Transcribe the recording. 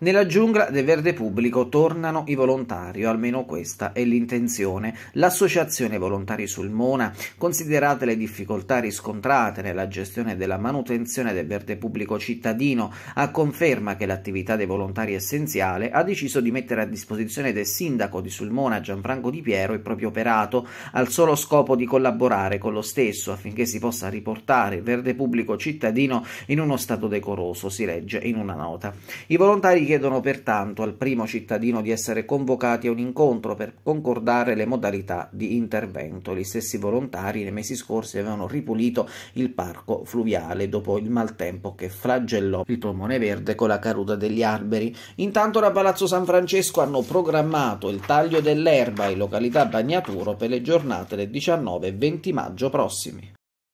Nella giungla del verde pubblico tornano i volontari, o almeno questa è l'intenzione. L'associazione Volontari Sulmona, considerate le difficoltà riscontrate nella gestione della manutenzione del verde pubblico cittadino, a conferma che l'attività dei volontari è essenziale, ha deciso di mettere a disposizione del sindaco di Sulmona Gianfranco Di Piero il proprio operato, al solo scopo di collaborare con lo stesso affinché si possa riportare il verde pubblico cittadino in uno stato decoroso, si legge in una nota. I volontari richiedono pertanto al primo cittadino di essere convocati a un incontro per concordare le modalità di intervento. Gli stessi volontari nei mesi scorsi avevano ripulito il parco fluviale dopo il maltempo che flagellò il polmone verde con la caruta degli alberi. Intanto da Palazzo San Francesco hanno programmato il taglio dell'erba in località Bagnaturo per le giornate del 19 e 20 maggio prossimi.